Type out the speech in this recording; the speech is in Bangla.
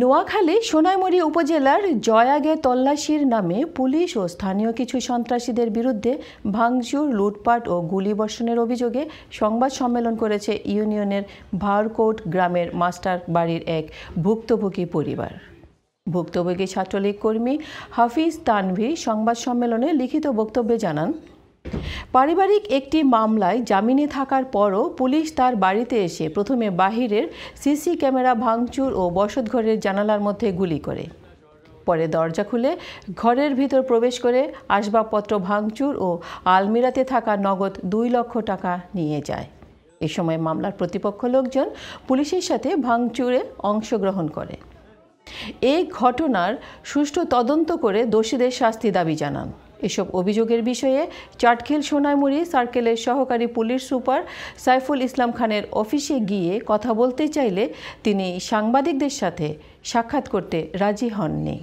নোয়াখালী সোনাইমুড়ি উপজেলার জয়াগে তল্লাশির নামে পুলিশ ও স্থানীয় কিছু সন্ত্রাসীদের বিরুদ্ধে ভাঙচুর লুটপাট ও গুলিবর্ষণের অভিযোগে সংবাদ সম্মেলন করেছে ইউনিয়নের ভারকোট গ্রামের মাস্টার বাড়ির এক ভুক্তভোগী পরিবার ভুক্তভোগী ছাত্রলীগ কর্মী হাফিজ তানভি সংবাদ সম্মেলনে লিখিত বক্তব্যে জানান পারিবারিক একটি মামলায় জামিনে থাকার পরও পুলিশ তার বাড়িতে এসে প্রথমে বাহিরের সিসি ক্যামেরা ভাঙচুর ও বসতঘরের জানালার মধ্যে গুলি করে পরে দরজা খুলে ঘরের ভিতর প্রবেশ করে আসবাবপত্র ভাঙচুর ও আলমিরাতে থাকা নগদ দুই লক্ষ টাকা নিয়ে যায় এ সময় মামলার প্রতিপক্ষ লোকজন পুলিশের সাথে ভাঙচুরে অংশগ্রহণ করে এই ঘটনার সুষ্ঠু তদন্ত করে দোষীদের শাস্তি দাবি জানান এসব অভিযোগের বিষয়ে চাটখিল সোনাইমুড়ি সার্কেলের সহকারী পুলিশ সুপার সাইফুল ইসলাম খানের অফিসে গিয়ে কথা বলতে চাইলে তিনি সাংবাদিকদের সাথে সাক্ষাৎ করতে রাজি হননি